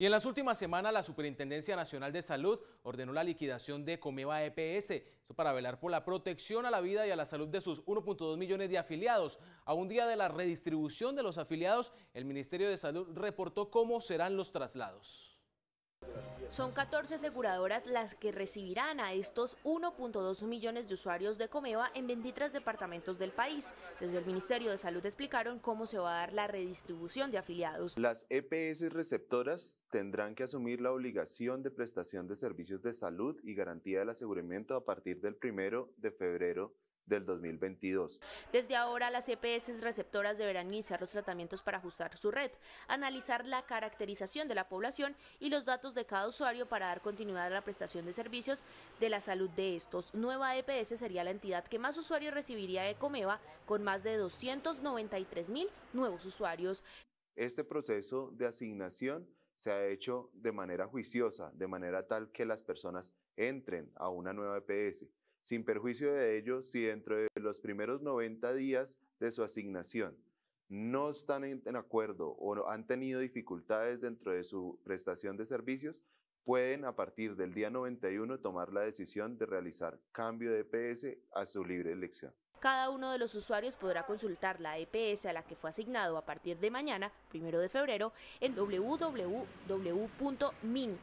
Y en las últimas semanas, la Superintendencia Nacional de Salud ordenó la liquidación de Comeva EPS, para velar por la protección a la vida y a la salud de sus 1.2 millones de afiliados. A un día de la redistribución de los afiliados, el Ministerio de Salud reportó cómo serán los traslados. Son 14 aseguradoras las que recibirán a estos 1.2 millones de usuarios de Comeva en 23 departamentos del país. Desde el Ministerio de Salud explicaron cómo se va a dar la redistribución de afiliados. Las EPS receptoras tendrán que asumir la obligación de prestación de servicios de salud y garantía del aseguramiento a partir del primero de febrero del 2022. Desde ahora, las EPS receptoras deberán iniciar los tratamientos para ajustar su red, analizar la caracterización de la población y los datos de cada usuario para dar continuidad a la prestación de servicios de la salud de estos. Nueva EPS sería la entidad que más usuarios recibiría de Comeva, con más de 293 mil nuevos usuarios. Este proceso de asignación se ha hecho de manera juiciosa, de manera tal que las personas entren a una nueva EPS, sin perjuicio de ello, si dentro de los primeros 90 días de su asignación no están en, acuerdo o han tenido dificultades dentro de su prestación de servicios, pueden a partir del día 91 tomar la decisión de realizar cambio de EPS a su libre elección. Cada uno de los usuarios podrá consultar la EPS a la que fue asignado a partir de mañana, primero de febrero, en www.min